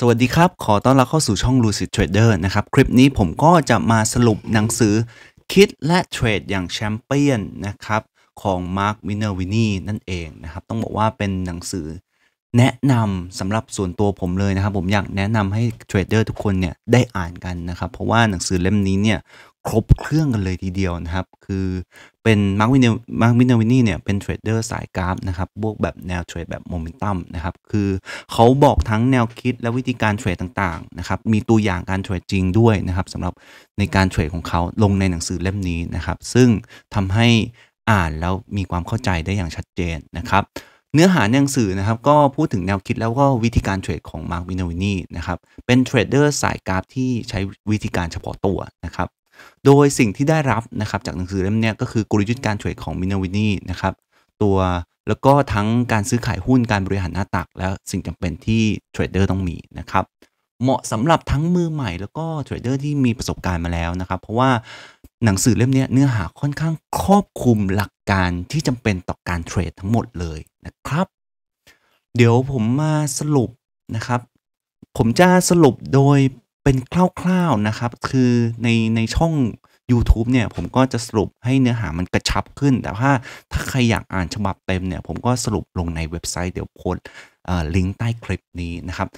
สวัสดีครับ ขอต้อนรับเข้าสู่ช่อง Lucid Trader นะครับ คลิปนี้ผมก็จะมาสรุปหนังสือคิดและเทรดอย่างแชมเปี้ยนนะครับ ของมาร์ควินเนอร์วินี่นั่นเองนะครับ ต้องบอกว่าเป็นหนังสือแนะนำสำหรับส่วนตัวผมเลยนะครับ ผมอยากแนะนำให้เทรดเดอร์ทุกคนเนี่ย ได้อ่านกันนะครับ เพราะว่าหนังสือเล่มนี้เนี่ยครบเครื่องกันเลยทีเดียวนะครับคือเป็นมาร์กวินเนมาร์กวินเนวินนี่เนี่ยเป็นเทรดเดอร์สายกราฟนะครับบวกแบบแนวเทรดแบบโมเมนตัมนะครับ คือเขาบอกทั้งแนวคิด และวิธีการเทรดต่างๆนะครับ มีตัวอย่างการเทรดจริงด้วยนะครับสำหรับในการเทรดของเขาลงในหนังสือเล่มนี้นะครับ ซึ่งทำให้อ่านแล้วมีความเข้าใจได้อย่างชัดเจนนะครับ เนื้อหาหนังสือนะครับ ก็พูดถึงแนวคิดแล้วก็วิธีการเทรดของมาร์กวินเนวินนี่นะครับเป็นเทรดเดอร์สายกราฟที่ใช้วิธีการเฉพาะตัวนะครับโดยสิ่งที่ได้รับนะครับจากหนังสือเล่มนี้ก็คือกลยุทธ์การเทรดของมินาวินี่นะครับตัวแล้วก็ทั้งการซื้อขายหุ้นการบริหารหน้าตัก และสิ่งจำเป็นที่เทรดเดอร์ต้องมีนะครับ เหมาะสำหรับทั้งมือใหม่ แล้วก็เทรดเดอร์ที่มีประสบการณ์มาแล้วนะครับ เพราะว่าหนังสือเล่มนี้เนื้อหาค่อนข้างครอบคลุมหลักการที่จำเป็นต่อการเทรดทั้งหมดเลยนะครับ เดี๋ยวผมมาสรุปนะครับ ผมจะสรุปโดยเป็นคร่าวๆ นะครับ คือในในช่อง YouTube เนี่ยผมก็จะสรุปให้เนื้อหามันกระชับขึ้น แต่ว่าถ้าใครอยากอ่านฉบับเต็มเนี่ย ผมก็สรุปลงในเว็บไซต์ เดี๋ยวโพสลิงก์ใต้คลิปนี้นะครับ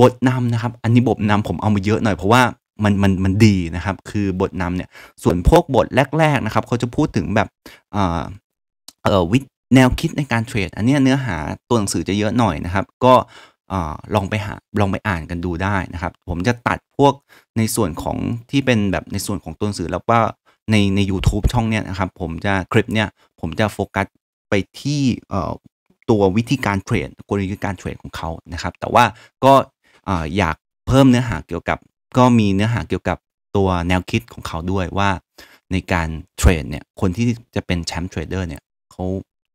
บทนำนะครับอันนี้บทนำผมเอามาเยอะหน่อย เพราะว่ามันมันมันดีนะครับ คือบทนำเนี่ย ส่วนพวกบทแรกๆนะครับเขาจะพูดถึงแบบเอ่อเอ่อวิแนวคิดในการเทรดอันนี้เนื้อหาตัวหนังสือจะเยอะหน่อยนะครับ ก็ลองไปหาลองไปอ่านกันดูได้นะครับ ผมจะตัดพวกในส่วนของ ที่เป็น แบบในส่วนของตัวหนังสือแล้วว่าในใน u t u b e ช่องเนี้ยนะครับ ผมจะคลิปเนี้ยผมจะโฟกัสไปที่ตัววิธีการเทรดกลยุทธ์การ เทรดของเขานะครับ แต่ว่าก็อยากเพิ่มเนื้อหาเกี่ยวกับก็มีเนื้อหาเกี่ยวกับตัวแนวคิดของเขาด้วยว่าในการเทรดเนี่ยคนที่จะเป็นแชมป์เทรดเดอร์เนี่ยเขา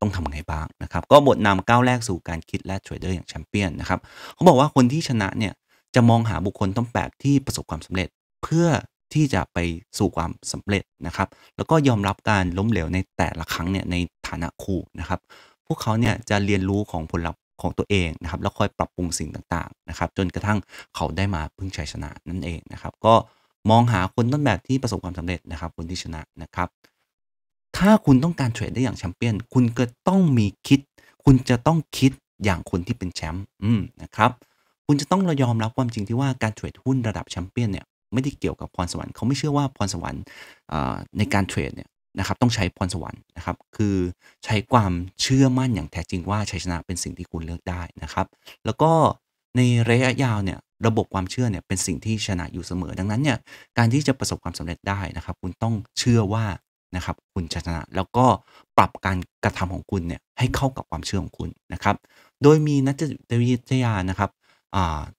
ต้องทำไงบ้างนะครับ ก็บทนำก้าวแรกสู่การคิดและเทรดเดอร์อย่างแชมเปี้ยนนะครับเขาบอกว่าคนที่ชนะเนี่ยจะมองหาบุคคลต้องแบบที่ประสบความสำเร็จ เพื่อที่จะไปสู่ความสำเร็จนะครับ แล้วก็ยอมรับการล้มเหลวในแต่ละครั้งเนี่ยในฐานะครูนะครับ พวกเขาเนี่ยจะเรียนรู้ของผลลัพธ์ของตัวเองนะครับ แล้วค่อยปรับปรุงสิ่งต่างๆนะครับ จนกระทั่งเขาได้มาพึ่งชัยชนะนั่นเองนะครับ ก็มองหาคนต้นแบบที่ประสบความสำเร็จนะครับคนที่ชนะนะครับถ้าคุณต้องการเทรดได้อย่างแชมเปี้ยน คุณก็ต้องมีคิด คุณจะต้องคิดอย่างคนที่เป็นแชมป์นะครับ คุณจะต้องระยอมรับความจริงที่ว่าการเทรดหุ้นระดับแชมเปี้ยนเนี่ยไม่ได้เกี่ยวกับพรสวรรค์ เขาไม่เชื่อว่าพรสวรรค์ในการเทรดเนี่ยนะครับต้องใช้พรสวรรค์นะครับคือใช้ความเชื่อมั่นอย่างแท้จริงว่าชัยชนะเป็นสิ่งที่คุณเลือกได้นะครับ แล้วก็ในระยะยาวเนี่ยระบบความเชื่อเนี่ยเป็นสิ่งที่ชนะอยู่เสมอ ดังนั้นเนี่ยการที่จะประสบความสำเร็จได้นะครับคุณต้องเชื่อว่านะครับคุณะชนะแล้วก็ปรับการกระทำของคุณเนี่ยให้เข้ากับความเชื่อของคุณนะครับ โดยมีนักจิตวิทยานะครับ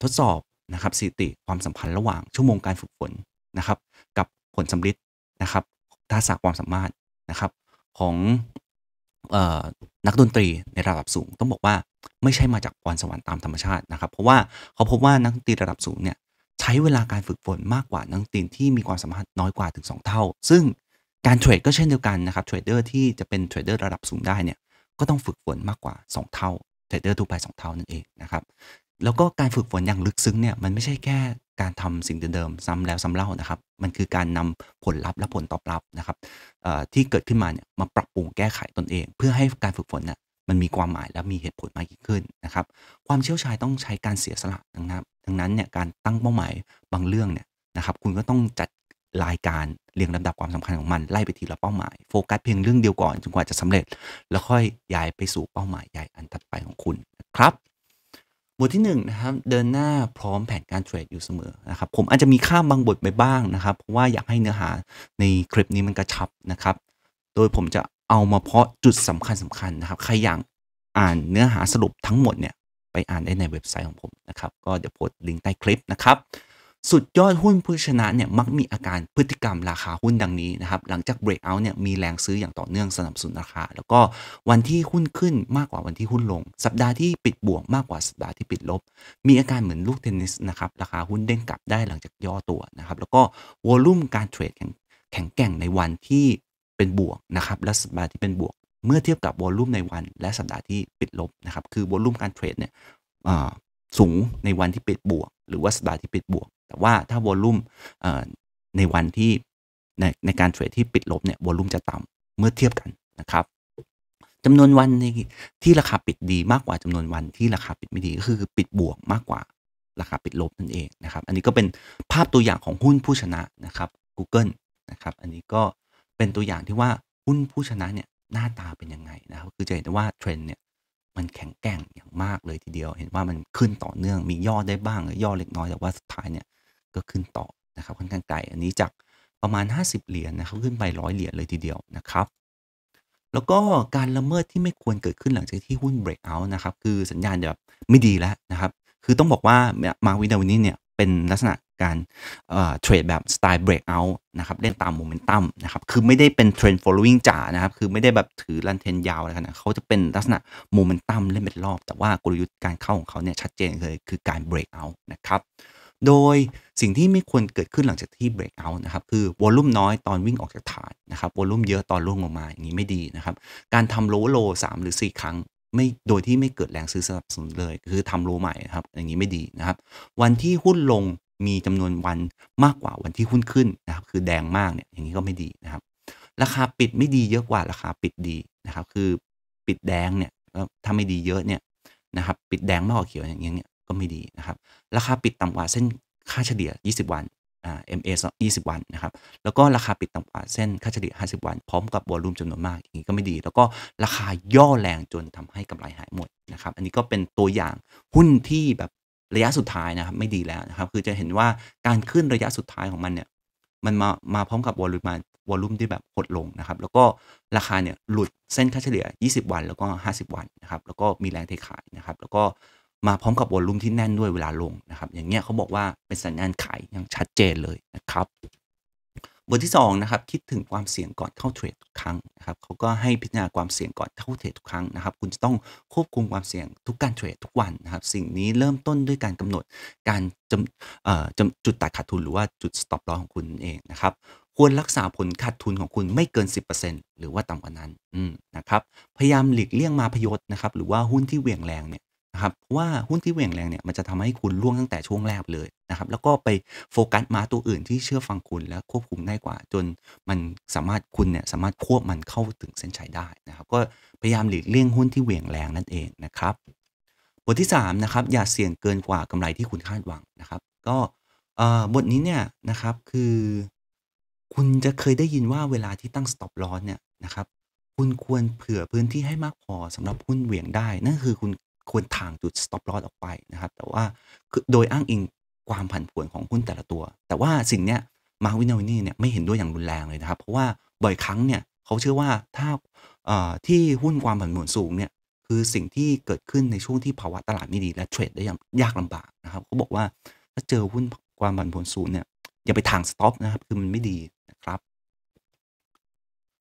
ทดสอบนะครับสิติความสัมพันธ์ระหว่างชั่วโมงการฝึกฝนนะครับ กับผลสำลิดนะครับทักษะความสามารถนะครับของนักดนตรีในระดับสูงต้องบอกว่าไม่ใช่มาจากพรสวรรค์ตามธรรมชาตินะครับ เพราะว่าเขาพบว่านักดนตรีระดับสูงเนี่ยใช้เวลาการฝึกฝนมากกว่านักดนตรีที่มีความสามารถน้อยกว่าถึง 2 เท่า ซึ่งการเทรดก็เช่นเดียวกัน นะครับเทรดเดอร์ที่จะเป็นเทรดเดอร์ระดับสูงได้เนี่ยก็ต้องฝึกฝนมากกว่า 2 เท่าเทรดเดอร์ทั่วไป 2 เท่านั่นเองนะครับ แล้วก็การฝึกฝนอย่างลึกซึ้งเนี่ยมันไม่ใช่แค่การทำสิ่งเดิมๆซ้ำแล้ว ซ้าเล่านะครับ มันคือการนำผลลัพธ์และผลตอบรับนะครับที่เกิดขึ้นมาเนี่ยมาปรับปรุงแก้ไขตนเอง เพื่อให้การฝึกฝนเนี่ยมันมีความหมายและมีเหตุผลมากยิ่งขึ้นนะครับความเชี่ยวชาญต้องใช้การเสียสละนังนั้นดังนั้นเนี่ยการตั้งเป้าหมายบางเรื่องเนี่ยนะครับคุณก็ต้องจัดรายการเรียงลำดับความสำคัญของมันไล่ไปทีละเป้าหมาย โฟกัสเพียงเรื่องเดียวก่อนจนกว่าจะสำเร็จ แล้วค่อยย้ายไปสู่เป้าหมายใหญ่อันถัดไปของคุณนะครับ บทที่1นนะครับเดินหน้าพร้อมแผนการเทรดอยู่เสมอนะครับ ผมอาจจะมีข้ามบางบทไปบ้างนะครับ เพราะว่าอยากให้เนื้อหาในคลิปนี้มันกระชับนะครับ โดยผมจะเอามาเพาะจุดสำคัญสำคัญนะครับใครอยากอ่านเนื้อหาสรุปทั้งหมดเนี่ยไปอ่านได้ในเว็บไซต์ของผมนะครับก็เดี๋ยวโพสต์ลิงก์ใต้คลิปนะครับสุดยอดหุ้นผู้ชนะเนี่ยมักมีอาการพฤติกรรมราคาหุ้นดังนี้นะครับหลังจาก breakout เนี่ยมีแรงซื้ออย่างต่อเนื่องสนับสนุนราคาแล้วก็วันที่หุ้นขึ้นมากกว่าวันที่หุ้นลง สัปดาห์ที่ปิดบวก มากกว่าสัปดาห์ที่ปิดลบ มีอาการเหมือนลูกเทนนิสนะครับราคาหุ้นเด้งกลับได้หลังจากย่อตัวนะครับแล้วก็วอลุ่มการเทรดแข็งแกร่งในวันที่เป็นบวกนะครับ และสัปดาห์ที่เป็นบวก เมื่อเทียบกับวอลุ่มในวันและสัปดาห์ที่ปิดลบนะครับคือวอลุ่มการเทรดเนี่ยสูงในวันที่ปิดบวกหรือว่าสัปดาห์ที่ปิดบวก แต่ว่าถ้าวอลุ่มในวันที่ในในการเทรดที่ปิดลบเนี่ยวอลุ่มจะต่ำเมื่อเทียบกันนะครับจำนวนวันที่ราคาปิดดีมากกว่าจำนวนวันที่ราคาปิดไม่ดีก็คือปิดบวกมากกว่าราคาปิดลบนั่นเองนะครับ อันนี้ก็เป็นภาพตัวอย่างของหุ้นผู้ชนะนะครับ Google นะครับอันนี้ก็เป็นตัวอย่างที่ว่าหุ้นผู้ชนะเนี่ยหน้าตาเป็นยังไงนะครับคือจะเห็นได้ว่าเทรนเนี่ยมันแข็งแกร่งอย่างมากเลยทีเดียว เห็นว่ามันขึ้นต่อเนื่อง มีย่อได้บ้างย่อเล็กน้อย แต่ว่าสุดท้ายเนี่ยก็ขึ้นต่อนะครับค่อนข้างไกล อันนี้จากประมาณ 50 เหรียญนนะครับ ขึ้นไปร้อยเหรียญเลยทีเดียวนะครับ แล้วก็การละเมิดที่ไม่ควรเกิดขึ้นหลังจากที่หุ้น break out นะครับ คือสัญญาณแบบไม่ดีแล้วนะครับ คือต้องบอกว่ามาวินดาวินนี่เนี่ยเป็นลักษณะการเทรดแบบสไตล์เบรกเอาท์นะครับเล่นตามโมเมนตัมนะครับคือไม่ได้เป็นเทรนด์ following จ๋านะครับ คือไม่ได้แบบถือลันเทนยาวอะไรขนาดเขาจะเป็นลักษณะโมเมนตัมเล่นเป็นรอบแต่ว่ากลยุทธ์การเข้าของเขาเนี่ยชัดเจนเลย คือการเบรกเอาท์นะครับ โดยสิ่งที่ไม่ควรเกิดขึ้นหลังจากที่ break out นะครับคือวอลลุ่มน้อยตอนวิ่งออกจากฐานนะครับวอลลุ่มเยอะตอนล่วงลงมา อย่างนี้ไม่ดีนะครับ การทำโลโล3 หรือ 4 ครั้ง ไม่โดยที่ไม่เกิดแรงซื้อสนับสนุนเลย คือทำโลใหม่นะครับอย่างนี้ไม่ดีนะครับวันที่หุ้นลงมีจำนวนวันมากกว่าวันที่หุ้นขึ้นนะครับคือแดงมากเนี่ยอย่างนี้ก็ไม่ดีนะครับราคาปิดไม่ดีเยอะกว่าราคาปิดดีนะครับคือปิดแดงเนี่ยถ้าไม่ดีเยอะเนี่ยนะครับปิดแดงมากกว่าเขียวอย่างเงี้ยก็ไม่ดีนะครับราคาปิดต่ำกว่าเส้นค่าเฉลี่ย 20 วันอ่า MA 20 วันนะครับแล้วก็ราคาปิดต่ำกว่า เส้นค่าเฉลี่ย 50 วัน พร้อมกับวอลุ่มจำนวนมากอย่างนี้ก็ไม่ดี แล้วก็ราคาย่อแรงจนทำให้กำไรหายหมดนะครับอันนี้ก็เป็นตัวอย่างหุ้นที่แบบระยะสุดท้ายนะครับ ไม่ดีแล้วนะครับ คือจะเห็นว่าการขึ้นระยะสุดท้ายของมันเนี่ยมันมามาพร้อมกับวอลุ่มมาวอลุ่มที่แบบหดลงนะครับแล้วก็ราคาเนี่ย หลุดเส้นค่าเฉลี่ย 20 วัน แล้วก็ 50 วันนะครับ แล้วก็มีแรงเทขายนะครับแล้วก็มาพร้อมกับวอลุ่มที่แน่นด้วยเวลาลงนะครับ อย่างเงี้ยเขาบอกว่าเป็นสัญญาณขายอย่างชัดเจนเลยนะครับบทที่2นะครับคิดถึงความเสี่ยงก่อนเข้าเทรดทุกครั้งนะครับเขาก็ให้พิจารณาความเสี่ยงก่อนเข้าเทรดทุกครั้งนะครับคุณจะต้องควบคุมความเสี่ยงทุกการเทรดทุกวันนะครับสิ่งนี้เริ่มต้นด้วยการกำหนดการจจจุดตัดขาดทุน หรือว่าจุด stop loss ของคุณเองนะครับควรรักษาผลขาดทุนของคุณไม่เกิน 10%หรือว่าต่ำกว่านั้นนะครับพยายามหลีกเลี่ยงมาพยศนะครับหรือว่าหุ้นที่เหวี่ยงแรงเนี่ยนะครับเพราะว่าหุ้นที่เหวี่ยงแรงเนี่ยมันจะทำให้คุณล่วงตั้งแต่ช่วงแรกเลยนะครับแล้วก็ไปโฟกัสมาตัวอื่นที่เชื่อฟังคุณและควบคุมง่ายกว่า จนมันสามารถคุณเนี่ยสามารถควบมันเข้าถึงเส้นชัยได้นะครับ ก็พยายามหลีกเลี่ยงหุ้นที่เหวี่ยงแรงนั่นเองนะครับ บทที่3นะครับอย่าเสี่ยงเกินกว่ากำไรที่คุณคาดหวังนะครับก็บทนี้เนี่ยนะครับคือ คุณจะเคยได้ยินว่าเวลาที่ตั้ง stop loss เนี่ยนะครับคุณควรเผื่อพื้นที่ให้มากพอสำหรับหุ้นเหวี่ยงได้ นั่นคือคุณควรถ่างจุด stop loss ออกไปนะครับแต่ว่าโดยอ้างอิงความผันผวนของหุ้นแต่ละตัว แต่ว่าสิ่งเนี้ยมาวินาวินี่เนี่ยไม่เห็นด้วยอย่างรุนแรงเลยนะครับ เพราะว่าบ่อยครั้งเนี่ยเขาเชื่อว่าถ้าที่หุ้นความผันผวนสูงเนี่ยคือสิ่งที่เกิดขึ้นในช่วงที่ภาวะตลาดไม่ดีและเทรดได้อย่างยากลำบากนะครับเขาบอกว่าถ้าเจอหุ้นความผันผวนสูงเนี่ยอย่าไปทางสต็อปนะครับคือมันไม่ดีนะครับ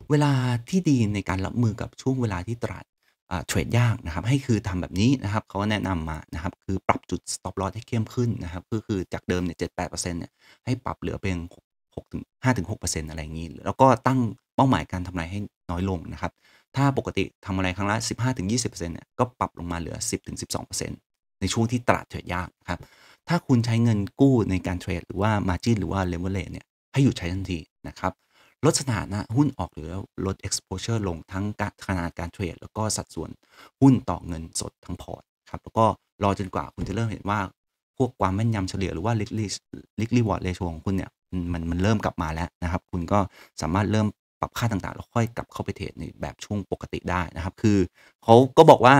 เวลาที่ดีในการรับมือกับช่วงเวลาที่ตลาดเทรดยากนะครับให้คือทำแบบนี้นะครับ เขาแนะนำมานะครับ คือปรับจุด stop loss ให้เข้มขึ้นนะครับ ก็คือจากเดิมเนี่ยเจ็ดแปดเปอร์เซ็นต์เนี่ย ให้ปรับเหลือเพียงหกถึงห้าถึงหกเปอร์เซ็นต์อะไรอย่างนี้ แล้วก็ตั้งเป้าหมายการทำไรให้น้อยลงนะครับ ถ้าปกติทำอะไรครั้งละสิบห้าถึงยี่สิบเปอร์เซ็นต์เนี่ย ก็ปรับลงมาเหลือสิบถึงสิบสองเปอร์เซ็นต์ในช่วงที่ตลาดเทรดยากครับ ถ้าคุณใช้เงินกู้ในการเทรดหรือว่า margin หรือว่า leverage เนี่ยให้หยุดใช้ทันทีนะครับลดสถานะ หุ้นออกหรือลด exposure ลงทั้งขนาดการเทรดแล้วก็สัดส่วนหุ้นต่อเงินสดทั้งพอร์ตครับแล้วก็รอจนกว่าคุณจะเริ่มเห็นว่าพวกความแม่นยำเฉลี่ยหรือว่า likely reward ratio ของคุณเนี่ยมันมันเริ่มกลับมาแล้วนะครับ คุณก็สามารถเริ่มปรับค่าต่างๆ แล้วค่อยกลับเข้าไปเทรดในแบบช่วงปกติได้นะครับ คือเขาก็บอกว่า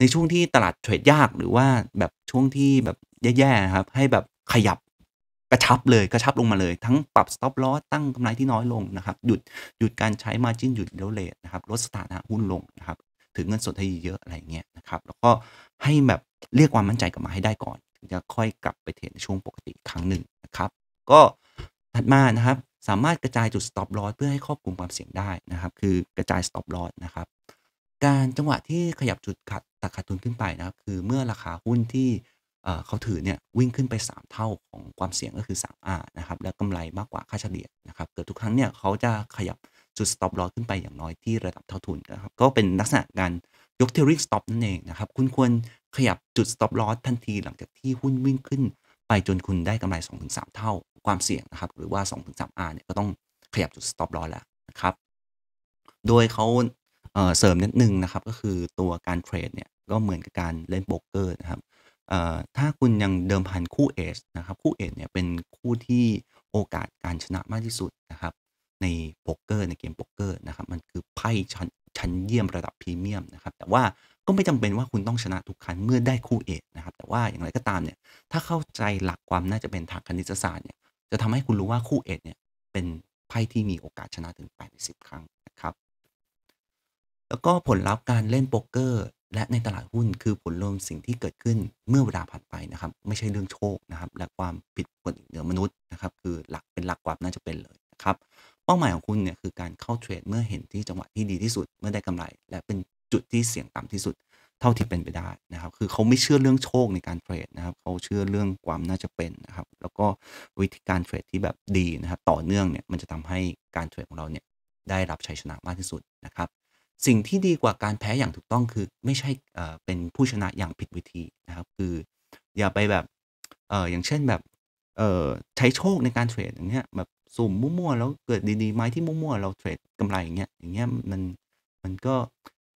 ในช่วงที่ตลาดเทรดยาก หรือว่าแบบช่วงที่แบบแย่ๆครับให้แบบขยับกระชับเลยกระชับลงมาเลย ทั้งปรับ stop loss ตั้งกำไรที่น้อยลงนะครับหยุดหยุดการใช้ margin หยุดดลเลตนะครับลดสถานะหุ้นลงนะครับ ถือเงินสดที่เยอะอะไรเงี้ยนะครับ แล้วก็ให้แบบเรียกความมั่นใจกลับมาให้ได้ก่อนถึงจะค่อยกลับไปเทรดในช่วงปกติครั้งหนึ่งนะครับ ก็ถัดมานะครับสามารถกระจายจุด stop loss เพื่อให้ครอบคลุมความเสี่ยงได้นะครับ คือกระจาย stop loss นะครับการจังหวะที่ขยับจุดตัดขาดทุนขึ้นไปนะครับ คือเมื่อราคาหุ้นที่เขาถือเนี่ย วิ่งขึ้นไป 3 เท่าของความเสี่ยงก็คือ 3R นะครับ และกำไรมากกว่าค่าเฉลี่ยนะครับ เกิดทุกครั้งเนี่ยเขาจะขยับจุด stop loss ขึ้นไปอย่างน้อยที่ระดับเท่าทุนนะครับ ก็เป็นลักษณะการยกเทอริก stop นั่นเองนะครับ คุณควรขยับจุด stop loss ทันทีหลังจากที่หุ้นวิ่งขึ้นไปจนคุณได้กำไร2-3เท่าความเสี่ยงนะครับ หรือว่า 2-3R เนี่ยก็ต้องขยับจุด stop loss แล้วนะครับโดยเขาเเสริมนิดนึงนะครับก็คือตัวการเทรดเนี่ยก็เหมือนกับการเล่นโป๊กเกอร์นะครับถ้าคุณยังเดิมพันคู่เอชนะครับคู่เอชเนี่ยเป็นคู่ที่โอกาสการชนะมากที่สุดนะครับ ในโป๊กเกอร์ในเกมโป๊กเกอร์นะครับมันคือไพ่ชั้นเยี่ยมระดับพรีเมียมนะครับแต่ว่าก็ไม่จำเป็นว่าคุณต้องชนะทุกครั้ง เมื่อได้คู่เอชนะครับแต่ว่าอย่างไรก็ตามเนี่ยถ้าเข้าใจหลักความน่าจะเป็นทางคณิตศาสตร์เนี่ยจะทำให้คุณรู้ว่าคู่เอชเนี่ยเป็นไพ่ที่มีโอกาสชนะถึง 8ใสิ0ครั้งนะครับ แล้วก็ผลลัพธ์การเล่นโป๊กเกอร์และในตลาดหุ้นคือผลรวมสิ่งที่เกิดขึ้นเมื่อเวลาผ่านไปนะครับ ไม่ใช่เรื่องโชคนะครับ และความผิดปกติเหนือมนุษย์นะครับ คือหลักเป็นหลักความน่าจะเป็นเลยนะครับ เป้าหมายของคุณเนี่ยคือการเข้าเทรดเมื่อเห็นที่จังหวะที่ดีที่สุดเมื่อได้กำไร และเป็นจุดที่เสี่ยงต่ำที่สุดเท่าที่เป็นไปได้นะครับ คือเขาไม่เชื่อเรื่องโชคในการเทรดนะครับเขาเชื่อเรื่องความน่าจะเป็นนะครับ แล้วก็วิธีการเทรดที่แบบดีนะครับ ต่อเนื่องเนี่ยมันจะทำให้การเทรดของเราเนี่ยได้รับชัยชนะมากที่สุดนะครับสิ่งที่ดีกว่าการแพ้อย่างถูกต้องคือไม่ใช่เป็นผู้ชนะอย่างผิดวิธีนะครับคือ อย่าไปแบบเอออย่างเช่นแบบเออใช้โชคในการเทรดอย่างเงี้ยแบบสุ่มมั่วๆแล้วเกิดดีๆไหมที่มั่วๆเราเทรดกำไรอย่างเงี้ยอย่างเงี้ยมันมันก็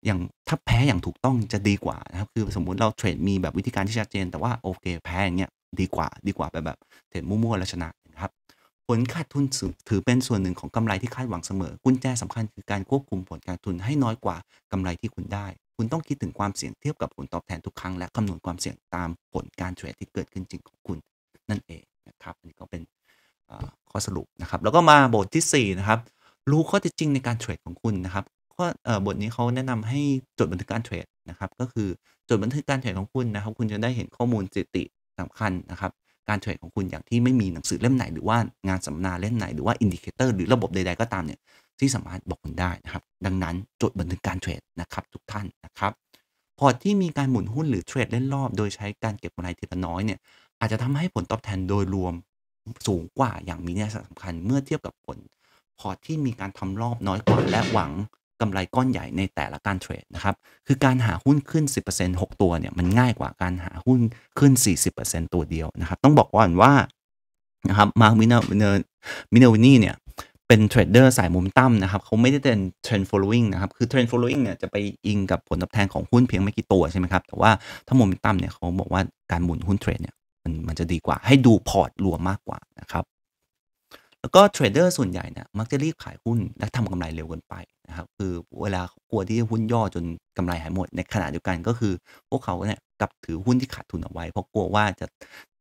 อย่างถ้าแพ้อย่างถูกต้องจะดีกว่านะครับ คือสมมุติเราเทรดมีแบบวิธีการที่ชัดเจน แต่ว่าโอเคแพ้อย่างเงี้ยดีกว่าดีกว่าแบบแบบเทรดมั่วๆแล้วชนะนะครับผลขาดทุนถือเป็นส่วนหนึ่งของกำไรที่คาดหวังเสมอกุญแจสำคัญคือการควบคุมผลการทุนให้น้อยกว่ากำไรที่คุณได้ คุณต้องคิดถึงความเสี่ยงเทียบกับผลตอบแทนทุกครั้ง และคำนวณความเสี่ยงตามผลการเทรดที่เกิดขึ้นจริงของคุณนั่นเองนะครับอันนี้ก็เป็นข้อสรุปนะครับ แล้วก็มาบทที่ 4 นะครับ รู้ข้อเท็จจริงในการเทรดของคุณนะครับบทนี้เขาแนะนำให้จดบันทึกการเทรดนะครับ ก็คือจดบันทึกการเทรดของคุณนะครับ คุณจะได้เห็นข้อมูลสถิติสำคัญนะครับการเทรดของคุณอย่างที่ไม่มีหนังสือเล่มไหนหรือว่างานสัมนาเล่มไหนหรือว่าอินดิเคเตอร์ หรือระบบใด ๆก็ตามเนี่ยที่สามารถบอกคุณได้นะครับดังนั้น จดบันทึกการเทรดนะครับทุกท่านนะครับ พอร์ตที่มีการหมุนหุ้นหรือเทรดเล่นรอบโดยใช้การเก็บกำไรทีละน้อยเนี่ยอาจจะทำให้ผลตอบแทนโดยรวม สูงกว่าอย่างมีนัยสำคัญเมื่อเทียบกับผลพอร์ตที่มีการทำรอบน้อยกว่าและหวังกำไรก้อนใหญ่ในแต่ละการเทรดนะครับ คือการหาหุ้นขึ้น 10% 6 ตัวเนี่ย มันง่ายกว่าการหาหุ้นขึ้น 40%ตัวเดียวนะครับ ต้องบอกก่อนว่า นะครับมาร์มินามินาวินี่เนี่ย เป็นเทรดเดอร์สายมุมต่ำนะครับเขาไม่ได้เป็นเทรนด์ following นะครับคือเทรนด์ following เนี่ย จะไปอิงกับผลตอบแทนของหุ้นเพียงไม่กี่ตัวใช่ไหมครับ แต่ว่าถ้ามุมต่ำเนี่ยเขาบอกว่าการหมุนหุ้นเทรดเนี่ยมันมันจะดีกว่าให้ดูพอร์ตรวมมากกว่านะครับแล้วก็เทรดเดอร์ส่วนใหญ่เนี่ยมักจะรีบขายหุ้นและทำกำไรเร็วเกินไปนะครับคือเวลากลัวที่หุ้นย่อจนกำไรหายหมด ในขณะเดียวกัน ก็คือ พวกเขาเนี่ยกับถือหุ้นที่ขาดทุนเอาไว้ เพราะกลัวว่าจะ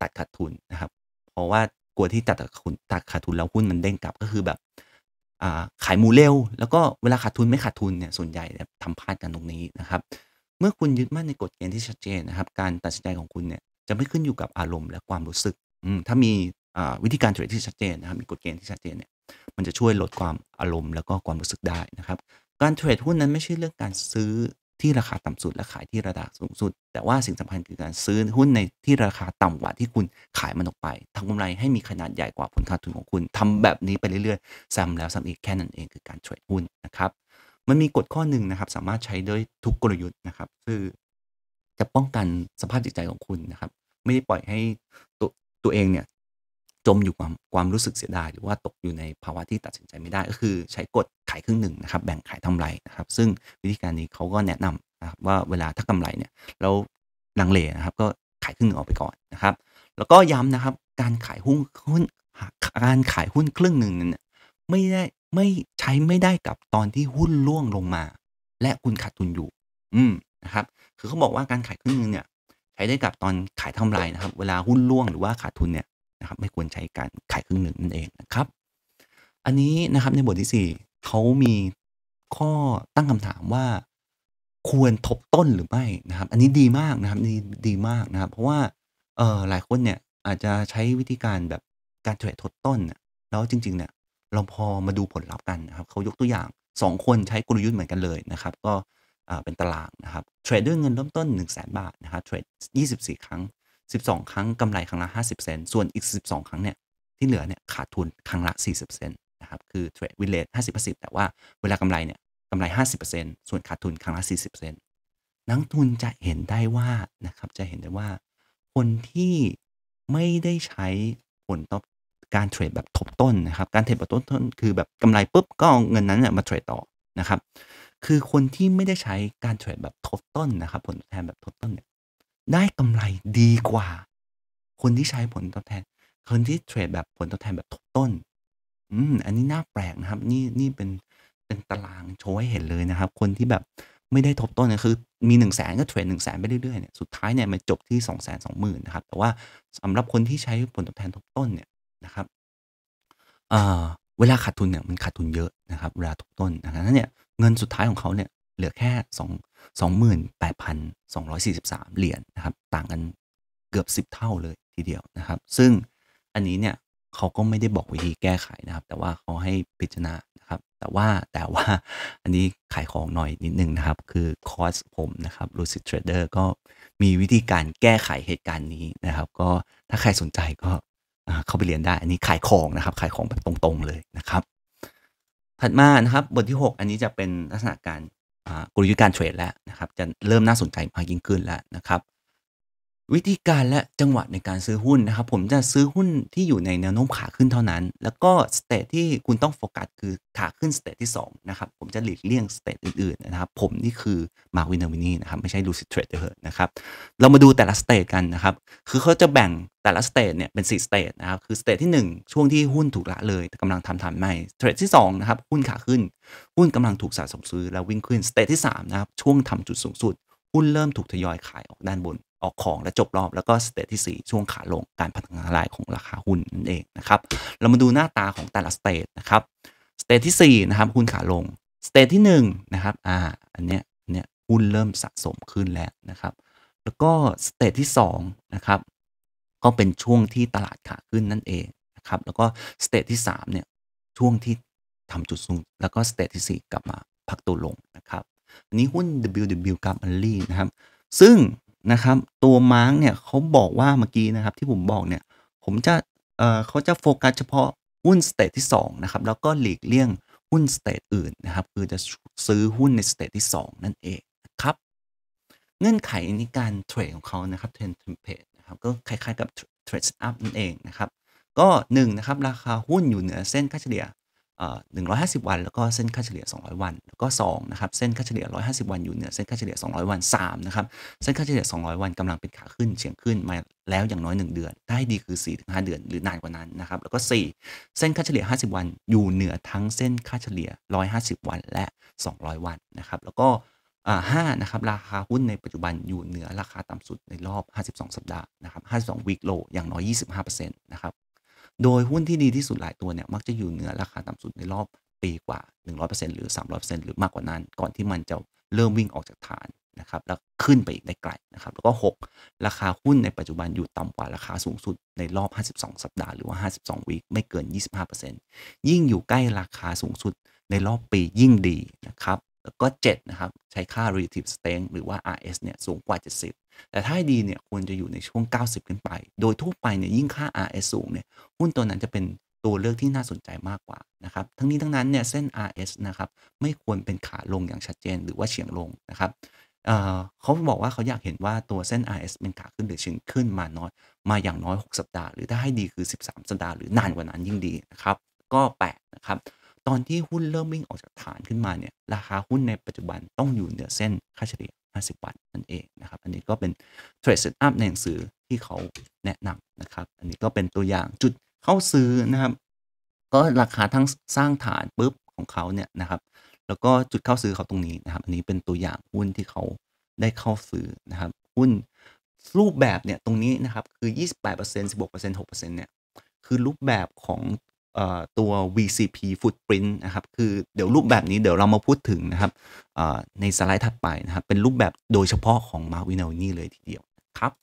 ตัดขาดทุนนะครับ เพราะว่ากลัวที่ตัดขาดทุนตัดขาดทุนแล้วหุ้นมันเด้งกลับก็คือแบบขายมูเร็ว แล้วก็เวลาขาดทุนไม่ขาดทุนเนี่ยส่วนใหญ่ทำพลาดกันตรงนี้นะครับ เมื่อคุณยึดมั่นในกฎเกณฑ์ที่ชัดเจนนะครับ การตัดสินใจของคุณเนี่ย จะไม่ขึ้นอยู่กับอารมณ์และความรู้สึกถ้ามีวิธีการเทรดที่ชัดเจนนะครับมีกฎเกณฑ์ที่ชัดเจนเนี่ยมันจะช่วยลดความอารมณ์ แล้วก็ความรู้สึกได้นะครับ การเทรดหุ้นนั้นไม่ใช่เรื่องการซื้อที่ราคาต่ำสุดและขายที่ระดับสูงสุด แต่ว่าสิ่งสำคัญคือการซื้อหุ้นในที่ราคาต่ำกว่าที่คุณขายมันออกไปทำกำไรให้มีขนาดใหญ่กว่าผลขาดทุนของคุณ ทำแบบนี้ไปเรื่อยๆซ้ำแล้วซ้ำอีกแค่นั้นเองคือการเทรดหุ้นนะครับมันมีกฎข้อหนึ่งนะครับ สามารถใช้ด้วยทุกกลยุทธ์นะครับคือจะป้องกันสภาพจิตใจของคุณนะครับ ไม่ได้ปล่อยให้ตัวตัวเองเนี่ยจมอยู่ความความรู้สึกเสียดายหรือว่าตกอยู่ในภาวะที่ตัดสินใจไม่ได้ก็คือ ใช้กฎขายครึ่งหนึ่งนะครับ แบ่งขายทำไรนะครับ ซึ่งวิธีการนี้เขาก็แนะนำนะครับ ว่าเวลาถ้ากำไรเนี่ย เราลังเลนะครับ ก็ขายครึ่งหนึ่งออกไปก่อนนะครับ แล้วก็ย้ำนะครับ การขายหุ้นหุ้นการขายหุ้นครึ่งหนึ่งนั้นไม่ได้ไม่ใช้ไม่ได้กับตอนที่หุ้นล่วงลงมา และคุณขาดทุนอยู่ อืมนะครับ คือเขาบอกว่าการขายครึ่งหนึ่งเนี่ยใช้ได้กับตอนขายทำไรนะครับเวลาหุ้นล่วงหรือว่าขาดทุนเนี่ยะครับไม่ควรใช้การขายครึ่งหนึ่งนั่นเองนะครับ อันนี้นะครับ ในบทที่ 4เขามีข้อตั้งคำถามว่าควรทบต้นหรือไม่นะครับ อันนี้ดีมากนะครับนี่ดีมากนะครับ เพราะว่าเออหลายคนเนี่ยอาจจะใช้วิธีการแบบการเทรดทบต้น แล้วจริงๆเนี่ยเราพอมาดูผลลัพธ์กันนะครับเขายกตัวอย่าง 2 คนใช้กลยุทธ์เหมือนกันเลยนะครับก็เป็นตารางนะครับเทรดด้วยเงินเริ่มต้น 1 0 0 0 0แบาทนะครับเทรด24 ครั้ง12 ครั้งกำไรครั้งละ 50เซนส่วนอีก 12 ครั้งเนี่ยที่เหลือเนี่ยขาดทุนครั้งละ40เซนนะครับคือเทรดวิเลตห้าสิบห้าสิบแต่ว่าเวลากำไรเนี่ยกำไร50%ส่วนขาดทุนครั้งละ40เซนนักทุนจะเห็นได้ว่านะครับจะเห็นได้ว่าคนที่ไม่ได้ใช้ผลตอบการเทรดแบบทบต้นนะครับการเทรดแบบทบต้น คือแบบกำไรปุ๊บก็เอาเงินนั้นเนี่ยมาเทรดต่อนะครับคือคนที่ไม่ได้ใช้การเทรดแบบทบต้นนะครับผลตอบแทนแบบทบต้นเนี่ยได้กำไรดีกว่า คนที่ใช้ผลตอบแทนคนที่เทรดแบบผลตอบแทนแบบทบต้น อืมอันนี้น่าแปลกนะครับ นี่นี่เป็นเป็นตารางโชว์ให้เห็นเลยนะครับ คนที่แบบไม่ได้ทบต้นเนี่ยคือ มีหนึ่งแสนก็เทรดหนึ่งแสนไปเรื่อยๆเนี่ยสุดท้ายเนี่ยมันจบที่สองแสนสองหมื่นนะครับ แต่ว่าสำหรับคนที่ใช้ผลตอบแทนทบต้น เนี่ยนะครับ เอ่อเวลาขาดทุนเนี่ยมันขาดทุนเยอะนะครับ เวลาทบต้นนะครับนั่นเนี่ยเงินสุดท้ายของเขาเนี่ย เหลือแค่สอง28,243 เหรียญนนะครับ ต่างกันเกือบ10เท่าเลยทีเดียวนะครับ ซึ่งอันนี้เนี่ยเขาก็ไม่ได้บอกวิธีแก้ไขนะครับ แต่ว่าเขาให้พิจารณานะครับ แต่ว่าแต่ว่าอันนี้ขายของหน่อยนิดนึงนะครับ คือคอร์สผมนะครับ Lucid Trader ก็มีวิธีการแก้ไขเหตุการณ์นี้นะครับ ก็ถ้าใครสนใจก็เข้าไปเรียนได้ อันนี้ขายของนะครับ ขายของแบบตรงๆเลยนะครับ ถัดมานะครับ บทที่ 6 อันนี้จะเป็นลักษณะการกลยุทธ์การเทรดแล้วนะครับ จะเริ่มน่าสนใจมากยิ่งขึ้นแล้วนะครับวิธีการและจังหวะในการซื้อหุ้นนะครับ ผมจะซื้อหุ้นที่อยู่ในแนวโน้มขาขึ้นเท่านั้น แล้วก็สเตทที่คุณต้องโฟกัสคือขาขึ้นสเตทที่2นะครับ ผมจะหลีกเลี่ยงสเตทอื่นๆ นะครับ ผมนี่คือมาวินาวินี่นะครับ ไม่ใช่ลูซิเทรดเดอร์นะครับ เรามาดูแต่ละสเตทกันนะครับ คือเขาจะแบ่งแต่ละสเตทเนี่ยเป็น4สเตทนะครับ คือสเตทที่1 ช่วงที่หุ้นถูกละเลย กำลังทำฐานใหม่สเตทที่2นะครับหุ้นขาขึ้น หุ้นกำลังถูกสะสมซื้อ แล้ววิ่งขึ้นสเตทที่3นะครับช่วงทำจุดสูงสุด หุ้นเริ่มถูกทยอยขายออกด้านบนออกของและจบรอบแล้วก็สเตจที่4 ช่วงขาลงการพัฒนาลายของราคาหุ้นนั่นเองนะครับเรามาดูหน้าตาของแต่ละสเตจนะครับสเตจที่4นะครับหุ้นขาลงสเตจที่1นะครับอ่าอันเนี้ยเนี้ยหุ้นเริ่มสะสมขึ้นแล้วนะครับ แล้วก็สเตจที่2นะครับก็เป็นช่วงที่ตลาดขาขึ้นนั่นเองนะครับแล้วก็สเตจที่3เนี่ยช่วงที่ทำจุดสูงแล้วก็สเตจที่4 กลับมาพักตัวลงนะครับอันนี้หุ้น WW กับมันลี่นะครับซึ่งนะครับ ตัวมาร์กเนี่ยเขาบอกว่าเมื่อกี้นะครับ ที่ผมบอกเนี่ย ผมจะเอ่อเขาจะโฟกัสเฉพาะหุ้นสเตทที่2นะครับแล้วก็หลีกเลี่ยงหุ้นสเตทอื่นนะครับคือจะซื้อหุ้นในสเตทที่ 2 นั่นเองนะครับ เงื่อนไขในการเทรดของเขานะครับเทรนเทมเพลตนะครับก็คล้ายๆกับเทรดอัพนั่นเองนะครับก็1นะครับราคาหุ้นอยู่เหนือเส้นค่าเฉลี่ย150 วันแล้วก็เส้นค่าเฉลี่ย200วันแล้วก็2นะครับเส้นค่าเฉลี่ย 150 วัน อยู่เหนือเส้นค่าเฉลี่ย200 วัน3นะครับเส้นค่าเฉลี่ย 200 วัน กำลังเป็นขาขึ้นเฉียงขึ้นมาแล้วอย่างน้อย 1 เดือนได้ดีคือ4-5 เดือนหรือนานกว่านั้นนะครับแล้วก็4เส้นค่าเฉลี่ย 50 วันอยู่เหนือทั้งเส้นค่าเฉลี่ย 150 วันและ 200 วันนะครับแล้วก็ห้านะครับราคาหุ้นในปัจจุบันอยู่เหนือราคาต่ำสุดในรอบ 52 สัปดาห์นะครับ52วิกโลอย่างน้อย 25%นะครับโดยหุ้นที่ดีที่สุดหลายตัวเนี่ย มักจะอยู่เหนือราคาต่ำสุดในรอบปีกว่า 100%หรือ300%หรือมากกว่านั้น ก่อนที่มันจะเริ่มวิ่งออกจากฐานนะครับแล้วขึ้นไปอีกได้ไกลนะครับแล้วก็ 6 ราคาหุ้นในปัจจุบันอยู่ต่ำกว่าราคาสูงสุดในรอบ 52 สัปดาห์หรือว่า 52วีคไม่เกิน 25%ยิ่งอยู่ใกล้ราคาสูงสุดในรอบปียิ่งดีนะครับแล้วก็ 7 นะครับ ใช้ค่า relative strength หรือว่า RS เนี่ย สูงกว่า 70 แต่ถ้าดีเนี่ย ควรจะอยู่ในช่วง 90 ขึ้นไป โดยทั่วไปเนี่ย ยิ่งค่า RS สูงเนี่ย หุ้นตัวนั้นจะเป็นตัวเลือกที่น่าสนใจมากกว่านะครับ ทั้งนี้ทั้งนั้นเนี่ย เส้น RS นะครับ ไม่ควรเป็นขาลงอย่างชัดเจนหรือว่าเฉียงลงนะครับเเขาบอกว่าเขาอยากเห็นว่าตัวเส้น RS เป็นขาขึ้นหรือเฉียงขึ้นมาน้อยมาอย่างน้อย6สัปดาห์หรือถ้าให้ดีคือ 13สัปดาห์หรือ นานกว่านั้นยิ่งดีนะครับก็8นะครับตอนที่หุ้นเริ่มวิ่งออกจากฐานขึ้นมาเนี่ย ราคาหุ้นในปัจจุบันต้องอยู่เหนือเส้นค่าเฉลี่ย 50 วันนั่นเองนะครับ อันนี้ก็เป็นเทรดเซตอัพในหนังสือที่เขาแนะนำนะครับ อันนี้ก็เป็นตัวอย่างจุดเข้าซื้อนะครับ ก็ราคาทั้งสร้างฐานปุ๊บของเขาเนี่ยนะครับ แล้วก็จุดเข้าซื้อเขาตรงนี้นะครับ อันนี้เป็นตัวอย่างหุ้นที่เขาได้เข้าซื้อนะครับ หุ้นรูปแบบเนี่ยตรงนี้นะครับคือ 28% 16% 6%เนี่ยคือรูปแบบของตัว VCP footprint นะครับ คือเดี๋ยวรูปแบบนี้เดี๋ยวเรามาพูดถึงนะครับในสไลด์ถัดไปนะครับ เป็นรูปแบบโดยเฉพาะของ m a r ิน n ล u ี่เลยทีเดียวครับ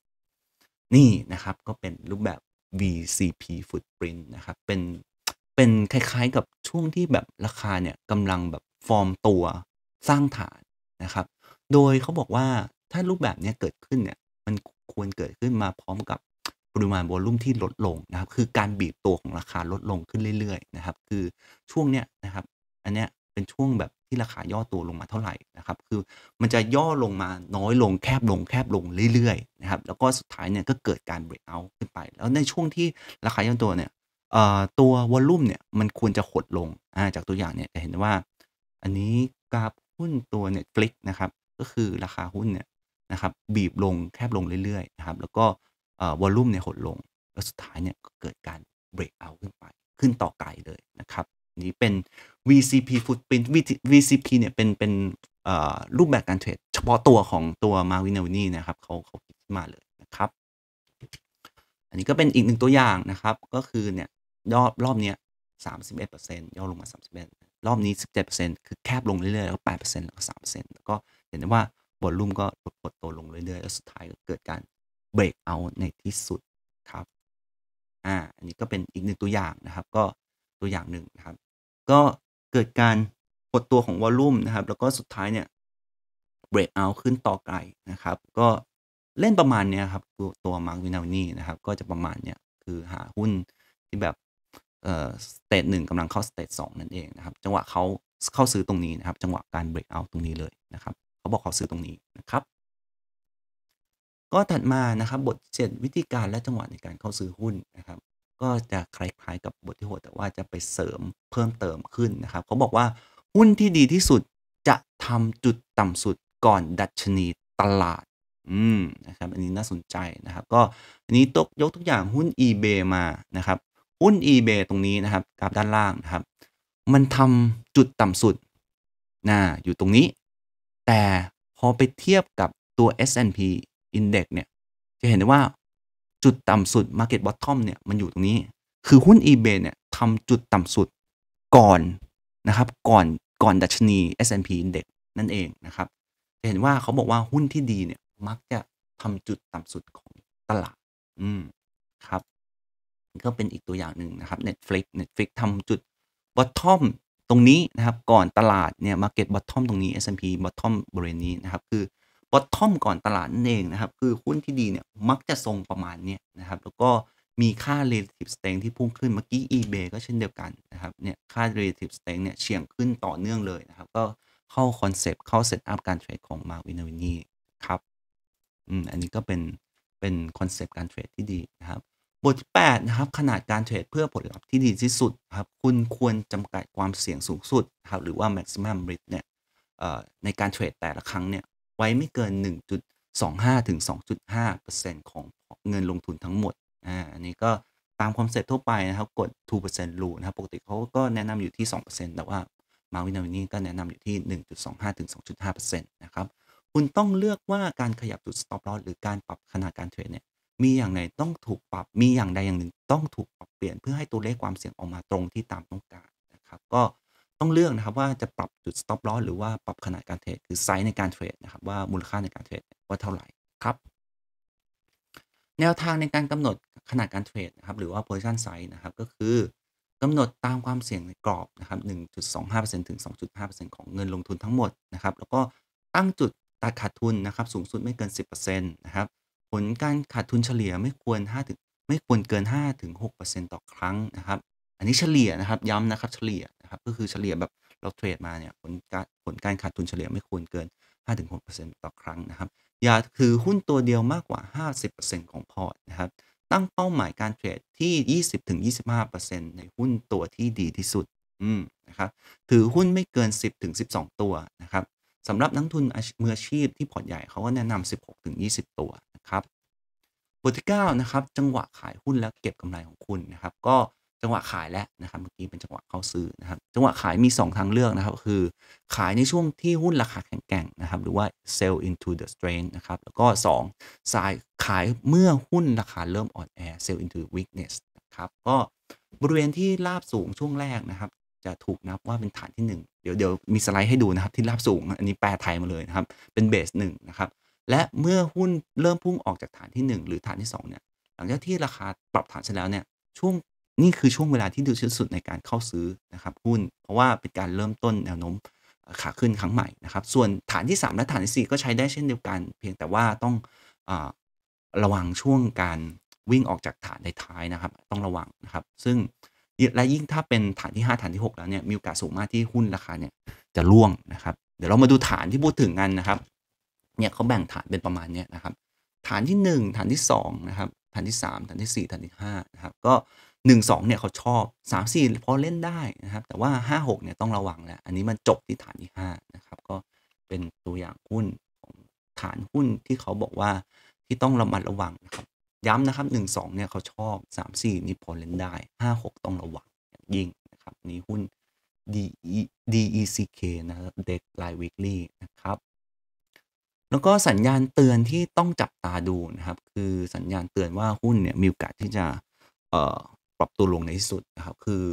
นี่นะครับก็เป็นรูปแบบ VCP footprint นะครับเป็นเป็นคล้าย ๆกับช่วงที่แบบราคาเนี่ยกำลังแบบฟอร์มตัวสร้างฐานนะครับโดยเขาบอกว่าถ้ารูปแบบนี้เกิดขึ้นเนี่ยมันควรเกิดขึ้นมาพร้อมกับริมาณวอลลุ่มที่ลดลงนะครับคือการบีบตัว ของ ราคาลดลงขึ้นเรื่อยๆนะครับ คือช่วงเนี้ยนะครับ อันเนี้ยเป็นช่วงแบบที่ราคาย่อตัวลงมาเท่าไหร่นะครับ คือมันจะย่อลงมาน้อยลงแคบลงแคบลงเรื่อยๆนะครับแล้วก็สุดท้ายเนี่ย ก็เกิดการ break out ขึ้นไป แล้วในช่วงที่ราคาย่อตัวเนี่ยตัววอลลุ่มเนี่ยมันควรจะหดลงจากตัวอย่างเนี่ยจะเห็นว่า อันนี้กราฟหุ้นตัว Netflix นะครับก็คือราคาหุ้นเนี่ยนะครับบีบลงแคบลงเรื่อยๆนะครับแล้วก็วอลลุ่มเนี่ยหดลงแล้วสุดท้ายเนี่ย ก็เกิดการเบรกเอาขึ้นไป ขึ้นต่อไกลเลยนะครับนี้เป็น VCP footprint VCP เนี่ย เป็นเป็นรูปแบบการเทรดเฉพาะตัวของตัวมาวินเวินี่นะครับ เขาเขาคิดมาเลยนะครับ อันนี้ก็เป็นอีกหนึ่งตัวอย่างนะครับก็คือเนี่ยยอดรอบเนี้ยสามสิบเอ็ดเปอร์เซ็นย่อลงมาสามสิบเอ็ดรอบนี้สิบเจ็ดเปอร์เซ็นคือแคบลงเรื่อยๆแล้วแปดเปอร์เซ็นแล้วก็สามเปอร์เซ็นแล้วก็เห็นได้ว่าบอลลุ่มก็ลดตัวลงเรื่อยๆแล้วสุดท้ายก็เกิดการเบรกเอาในที่สุด ครับ อ่า อันนี้ก็เป็นอีกหนึ่งตัวอย่างนะครับ ก็ตัวอย่างหนึ่งนะครับ ก็เกิดการหดตัวของวอลลุ่มนะครับ แล้วก็สุดท้ายเนี่ยเบรกเอาขึ้นต่อไกลนะครับ ก็เล่นประมาณเนี้ยครับ ตัวตัวมาร์กวินานี่นะครับ ก็จะประมาณเนี้ยคือหาหุ้นที่แบบ เอ่อสเตจหนึ่งกำลังเข้าสเตจสองนั่นเองนะครับ จังหวะเขาเข้าซื้อตรงนี้นะครับ จังหวะการเบรกเอาตรงนี้เลยนะครับ เขาบอกเขาซื้อตรงนี้นะครับก็ถัดมา นะครับบทเจ็ดวิธีการและจังหวะในการเข้าซื้อหุ้นนะครับ ก็จะคล้ายๆกับบทที่หกแต่ว่าจะไปเสริมเพิ่มเติมขึ้นนะครับ เขาบอกว่าหุ้นที่ดีที่สุดจะทำจุดต่ำสุดก่อนดัชนีตลาด อืมนะครับ อันนี้น่าสนใจนะครับ ก็อันนี้ตกยกทุกอย่างหุ้น eBay มานะครับ หุ้น eBay ตรงนี้นะครับกราฟด้านล่างนะครับ มันทำจุดต่ำสุดนะอยู่ตรงนี้ แต่พอไปเทียบกับตัว S&P Index เนี่ยจะเห็น ได้ว่าจุดต่ำสุด Market Bottom เนี่ยมันอยู่ตรงนี้ คือหุ้น eBay เนี่ยทำจุดต่ำสุดก่อนนะครับก่อนก่อนดัชนี S&P Index นั่นเองนะครับ จะเห็นว่าเขาบอกว่าหุ้นที่ดีเนี่ยมักจะทำจุดต่ำสุดของตลาด อืมครับ ก็เป็นอีกตัวอย่างหนึ่งนะครับ Netflix Netflix ทำจุด bottom ตรงนี้นะครับ ก่อนตลาดเนี่ย market bottom ตรงนี้ S&P bottom บริเวณนี้นะครับคือบอททอมก่อนตลาดนั่นเองนะครับ คือ หุ้นที่ดีเนี่ย มักจะทรงประมาณนี้นะครับ แล้วก็มีค่า relative strength ที่พุ่งขึ้นเมื่อกี้ eBay ก็เช่นเดียวกันนะครับเนี่ยค่า relative strength เนี่ยเฉียงขึ้นต่อเนื่องเลยนะครับ ก็เข้าคอนเซปต์เข้าเซตอัพการเทรดของมาวินวินีครับอืมอันนี้ก็เป็นเป็นคอนเซปต์การเทรดที่ดีนะครับ บทที่ 8 นะครับขนาดการเทรดเพื่อผลลัพธ์ที่ดีที่สุดครับคุณควรจำกัดความเสี่ยงสูงสุดครับหรือว่า maximum risk เนี่ยในการเทรดแต่ละครั้งเนี่ยไว้ไม่เกิน 1.25 ถึง 2.5%ของเงินลงทุนทั้งหมด อ่า อันนี้ก็ตามคอนเซ็ปต์ทั่วไปนะครับ กด 2%รูนะครับ ปกติเขาก็แนะนำอยู่ที่ 2%แต่ว่ามาวินาวินี่ก็แนะนำอยู่ที่ 1.25 ถึง 2.5%นะครับ คุณต้องเลือกว่าการขยับ จุด stop loss หรือการปรับขนาดการเทรดเนี่ย มีอย่างไหนต้องถูกปรับ มีอย่างใดอย่างหนึ่งต้องถูกปรับเปลี่ยนเพื่อให้ตัวเลขความเสี่ยงออกมาตรงที่ตามต้องการนะครับ ก็ต้องเลือกนะครับว่าจะปรับจุด stop loss หรือว่าปรับขนาดการเทรดคือไซส์ในการเทรดนะครับว่ามูลค่าในการเทรดว่าเท่าไหร่ครับ แนวทางในการกำหนดขนาดการเทรดนะครับ หรือว่า position size นะครับก็คือ กำหนดตามความเสี่ยงในกรอบนะครับ1.25%ถึง2.5%ของเงินลงทุนทั้งหมดนะครับ แล้วก็ตั้งจุดตัดขาดทุนนะครับสูงสุดไม่เกิน 10%นะครับผลการขาดทุนเฉลี่ยไม่ควร5ถึงไม่ควรเกิน5-6%ต่อครั้งนะครับอันนี้เฉลี่ยนะครับย้ำนะครับเฉลี่ยนะครับก็คือเฉลี่ยแบบเราเทรดมาเนี่ยผลการผลการขาดทุนเฉลี่ยไม่ควรเกิน5-6%ต่อครั้งนะครับ อย่าถือหุ้นตัวเดียวมากกว่า 50%ของพอร์ตนะครับ ตั้งเป้าหมายการเทรดที่ 20-25%ในหุ้นตัวที่ดีที่สุด อืมนะครับถือหุ้นไม่เกิน 10-12 ตัวนะครับสำหรับนักทุนมืออาชีพที่พอร์ตใหญ่เขาก็แนะนำ16-20 ตัวนะครับบทที่ 9 นะครับ จังหวะขายหุ้นแล้วเก็บกำไรของคุณนะครับ ก็จังหวะขายแล้วนะครับเมื่อกี้เป็นจังหวะเข้าซื้อนะครับจังหวะขายมี 2 ทางเลือกนะครับคือขายในช่วงที่หุ้นราคาแข็งแกร่งนะครับหรือว่า sell into the strength นะครับแล้วก็2สายขายเมื่อหุ้นราคาเริ่มอ่อนแอ sell into weakness นะครับก็บริเวณที่ราบสูงช่วงแรกนะครับ จะถูกนับว่าเป็นฐานที่ 1 เดี๋ยวเดี๋ยวมีสไลด์ให้ดูนะครับ ที่ราบสูงอันนี้แปลไทยมาเลยนะครับเป็นเบสหนึ่งนะครับและเมื่อหุ้นเริ่มพุ่งออกจากฐานที่ 1 หรือฐานที่2เนี่ยหลังจากที่ราคาปรับฐานเสร็จแล้วเนี่ยช่วงนี่คือช่วงเวลาที่ดีที่สุดในการเข้าซื้อนะครับหุ้น เพราะว่าเป็นการเริ่มต้นแนวโน้มขาขึ้นครั้งใหม่นะครับส่วนฐานที่ 3 และฐานที่ 4 ก็ใช้ได้เช่นเดียวกัน เพียงแต่ว่าต้องอระวังช่วงการวิ่งออกจากฐานในท้ายนะครับ ต้องระวังนะครับ ซึ่งและยิ่งถ้าเป็นฐานที่ 5 ฐานที่ 6 แล้วเนี่ยมีโอกาสสูงมากที่หุ้นราคาเนี่ยจะร่วงนะครับ เดี๋ยวเรามาดูฐานที่พูดถึงกันนะครับเนี่ยเขาแบ่งฐานเป็นประมาณเนี่ยนะครับ ฐานที่ 1 ฐานที่2นะครับฐานที่ 3 ฐานที่ 4 ฐานที่5นะครับก็หนึ่งสองเนี่ยเขาชอบสามสี่พอเล่นได้นะครับแต่ว่าห้าหกเนี่ยต้องระวังแหละอันนี้มันจบที่ฐานที่ห้านะครับก็เป็นตัวอย่างหุ้นของฐานหุ้นที่เขาบอกว่าที่ต้องระมัดระวังนะครับย้ำนะครับหนึ่งสองเนี่ยเขาชอบสามสี่นี่พอเล่นได้ห้าหกต้องระวังยยิ่งนะครับนี่หุ้น DECK นะครับ Deck Line Weekly นะครับแล้วก็สัญญาณเตือนที่ต้องจับตาดูนะครับ คือสัญญาณเตือนว่าหุ้นเนี่ยมีโอกาสที่จะปรับตัวลงในที่สุดนะครับคือ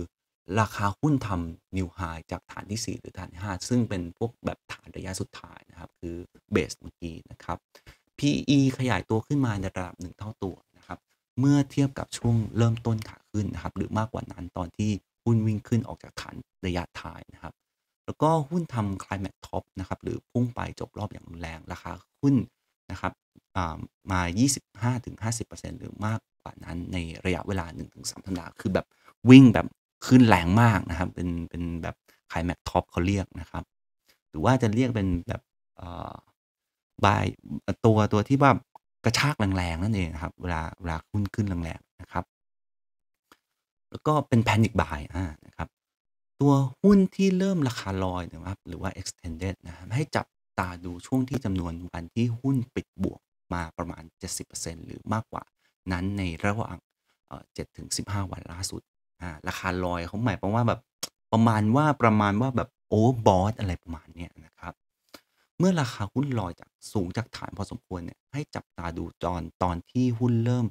ราคาหุ้นทำนิวไฮจากฐานที่ 4 หรือฐานที่5ซึ่งเป็นพวกแบบฐานระยะสุดท้ายนะครับคือเบสเมื่อกี้นะครับ PE ขยายตัวขึ้นมา ในระดับหนึ่งเท่าตัวนะครับเมื่อเทียบกับช่วงเริ่มต้นขาขึ้นนะครับหรือมากกว่านั้นตอนที่หุ้นวิ่งขึ้นออกจากฐานระยะท้ายนะครับแล้วก็หุ้นทำคลายแม็กท็อปนะครับหรือ พุ่งไปจบรอบอย่างรุนแรงราคาหุ้นนะครับมา 25-50%หรือมากกว่านั้น ในระยะเวลา 1-3สัปดาห์คือแบบวิ่งแบบขึ้นแรงมากนะครับ เป็น เป็นแบบขายแม็กท็อปเขาเรียกนะครับ หรือว่าจะเรียกเป็นแบบบายตัวตัวที่ว่ากระชากแรงๆนั่นเองครับ เวลาเวลาหุ้นขึ้นแรงๆนะครับ แล้วก็เป็นแพนิคบายนะครับ ตัวหุ้นที่เริ่มราคาลอยนะครับ หรือว่า extended นะให้จับตาดูช่วงที่จำนวนวันที่หุ้นปิดบวกมาประมาณ 70%หรือมากกว่า นั้นในระหว่างเจ็ดถึงสิบห้าวันล่าสุด ราคาลอยเขาหมายความว่าแบบประมาณว่าประมาณว่าแบบ โอเวอร์บอทอะไรประมาณเนี้ยนะครับ เมื่อราคาหุ้นลอยจากสูงจากฐานพอสมควรเนี่ยให้จับตาดูจอนตอนที่หุ้นเริ่ม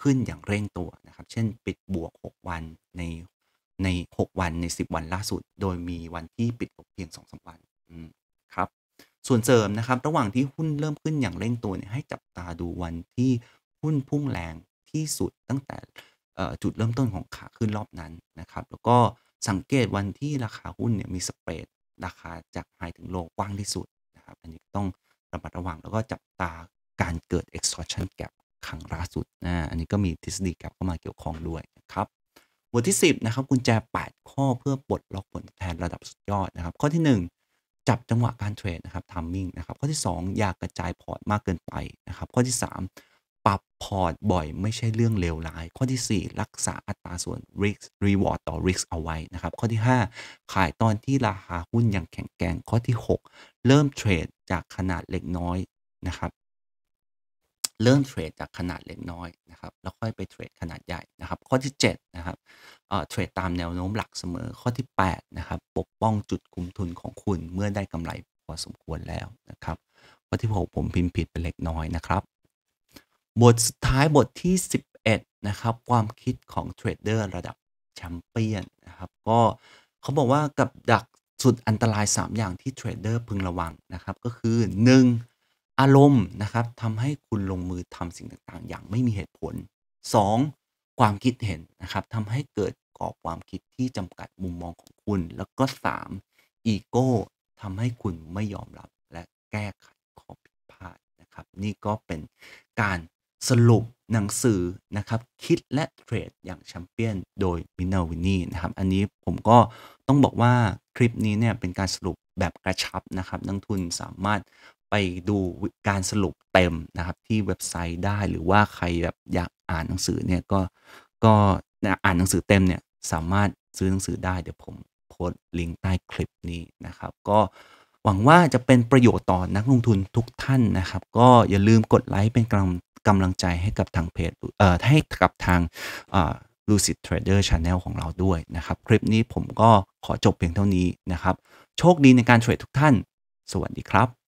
ขึ้นอย่างเร่งตัวนะครับ เช่น ปิดบวก 6 วันในใน 6 วันใน 10 วันล่าสุด โดยมีวันที่ปิดลบเพียง2มวันครับส่วนเสริมนะครับระหว่างที่หุ้นเริ่มขึ้นอย่างเร่งตัวเนี่ยให้จับตาดูวันที่หุ้นพุ่งแรงที่สุดตั้งแต่จุดเริ่มต้นของขาขึ้นรอบนั้นนะครับแล้วก็สังเกตวันที่ราคาหุ้นเนี่ยมีสเปรดราคาจากไฮถึงโลกว้างที่สุดนะครับอันนี้ต้องระมัดระวังแล้วก็จับตาการเกิด extortion gap ครั้งล่าสุดนะอันนี้ก็มีทฤษฎีกลับเข้ามาเกี่ยวข้องด้วยนะครับบทที่ 10นะครับกุญแจ 8 ข้อเพื่อปลดล็อกผลแทนระดับสุดยอดนะครับข้อที่จับจังหวะการเทรดนะครับทัมมิ่งนะครับ ข้อที่ 2 อย่ากกระจายพอร์ต มากเกินไปนะครับ ข้อที่ 3 ปรับพอร์ต บ่อย ไม่ใช่เรื่องเลวร้าย ข้อที่ 4 รักษาอัตราส่วน risk reward ต่อ risk เอาไว้นะครับ ข้อที่ 5 ขายตอนที่ราคาหุ้นยังแข็งแกร่งข้อที่ 6 เริ่มเทรดจากขนาดเล็กน้อยนะครับเริ่มเทรดจากขนาดเล็กน้อยนะครับ แล้วค่อยไปเทรดขนาดใหญ่นะครับข้อที่7นะครับเทรดตามแนวโน้มหลักเสมอข้อที่8นะครับปกป้องจุดคุมทุนของคุณเมื่อได้กำไรพอสมควรแล้วนะครับข้อที่ 6 ผมพิมพ์ผิดไปเล็กน้อยนะครับบทสุดท้ายบทที่ 11 นะครับความคิดของเทรดเดอร์ระดับ แชมเปี้ยนนะครับ ก็เขาบอกว่ากับดักสุดอันตราย 3 อย่างที่เทรดเดอร์พึงระวังนะครับก็คือ 1อารมณ์นะครับทำให้คุณลงมือทำสิ่งต่าง ๆ อย่างไม่มีเหตุผล 2. ความคิดเห็นนะครับทำให้เกิดกรอบความคิดที่จำกัดมุมมองของคุณ แล้วก็ 3. อีโก้ทำให้คุณไม่ยอมรับและแก้ไขข้อผิดพลาดนะครับนี่ก็เป็นการสรุปหนังสือนะครับคิดและเทรดอย่างแชมเปี้ยนโดยมินาวินี่นะครับอันนี้ผมก็ต้องบอกว่าคลิปนี้เนี่ยเป็นการสรุปแบบกระชับนะครับนักทุนสามารถไปดูการสรุปเต็มนะครับที่เว็บไซต์ได้หรือว่าใครแบบอยากอ่านหนังสือเนี่ย ก็ก็อ่านหนังสือเต็มเนี่ย สามารถซื้อหนังสือได้ เดี๋ยวผมโพสต์ลิงก์ใต้คลิปนี้นะครับ ก็หวังว่าจะเป็นประโยชน์ต่อนักลงทุนทุกท่านนะครับ ก็อย่าลืมกดไลค์เป็นกำกำลังใจให้กับทางเพจเอ่อให้กับทางเอ่อ Lucid Trader Channel ของเราด้วยนะครับ คลิปนี้ผมก็ขอจบเพียงเท่านี้นะครับ โชคดีในการเทรดทุกท่าน สวัสดีครับ